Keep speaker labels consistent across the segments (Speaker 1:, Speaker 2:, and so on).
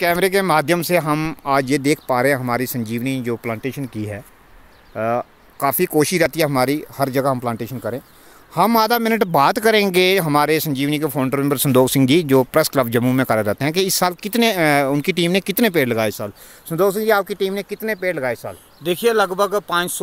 Speaker 1: कैमरे के माध्यम से हम आज ये देख पा रहे हैं हमारी संजीवनी जो प्लांटेशन की है काफ़ी कोशिश रहती है हमारी हर जगह हम प्लांटेशन करें हम आधा मिनट बात करेंगे हमारे संजीवनी के फाउंडर मेम्बर संदोख सिंह जी जो प्रेस क्लब जम्मू में करा रहते हैं कि इस साल कितने उनकी टीम ने कितने पेड़ लगाए इस साल संदोख सिंह जी आपकी टीम ने कितने पेड़ लगाए इस साल
Speaker 2: देखिए लगभग 500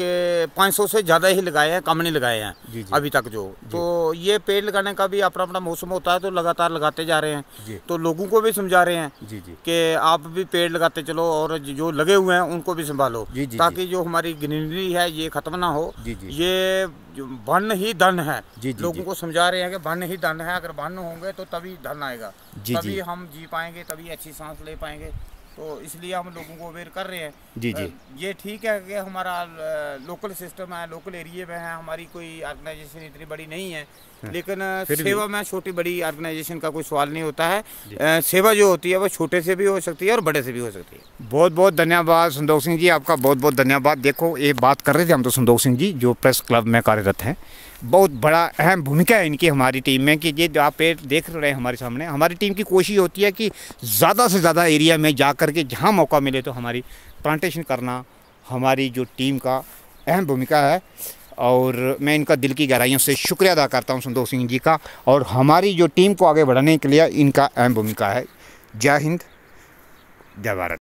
Speaker 2: के 500 से ज़्यादा ही लगाए हैं कम नहीं लगाए हैं जी जी। अभी तक जो तो ये पेड़ लगाने का भी अपना अपना मौसम होता है तो लगातार लगाते जा रहे हैं तो लोगों को भी समझा रहे हैं जी जी कि आप भी पेड़ लगाते चलो और जो लगे हुए हैं उनको भी संभालो ताकि जो हमारी ग्रीनरी है ये खत्म ना हो ये वन ही धन है जी, जी, लोगों जी. को समझा रहे हैं कि वन ही धन है अगर वन होंगे तो तभी धन आएगा जी, तभी जी. हम जी पाएंगे तभी अच्छी सांस ले पाएंगे तो इसलिए हम लोगों को अवेयर कर रहे हैं जी जी ये ठीक है कि हमारा लोकल सिस्टम है लोकल एरिए में है हमारी कोई ऑर्गेनाइजेशन इतनी बड़ी नहीं है हाँ। लेकिन सेवा में छोटी बड़ी ऑर्गेनाइजेशन का कोई सवाल नहीं होता है सेवा जो होती है वो छोटे से भी हो सकती है और बड़े से भी हो सकती
Speaker 1: है बहुत बहुत धन्यवाद संदोख सिंह जी आपका बहुत बहुत धन्यवाद देखो ये बात कर रहे थे हम तो संदोख सिंह जी जो प्रेस क्लब में कार्यरत हैं बहुत बड़ा अहम भूमिका है इनकी हमारी टीम में कि ये आप देख रहे हैं हमारे सामने हमारी टीम की कोशिश होती है कि ज़्यादा से ज़्यादा एरिया में जाकर करके जहाँ मौका मिले तो हमारी प्लांटेशन करना हमारी जो टीम का अहम भूमिका है और मैं इनका दिल की गहराइयों से शुक्रिया अदा करता हूँ संतोष सिंह जी का और हमारी जो टीम को आगे बढ़ाने के लिए इनका अहम भूमिका है जय हिंद जय भारत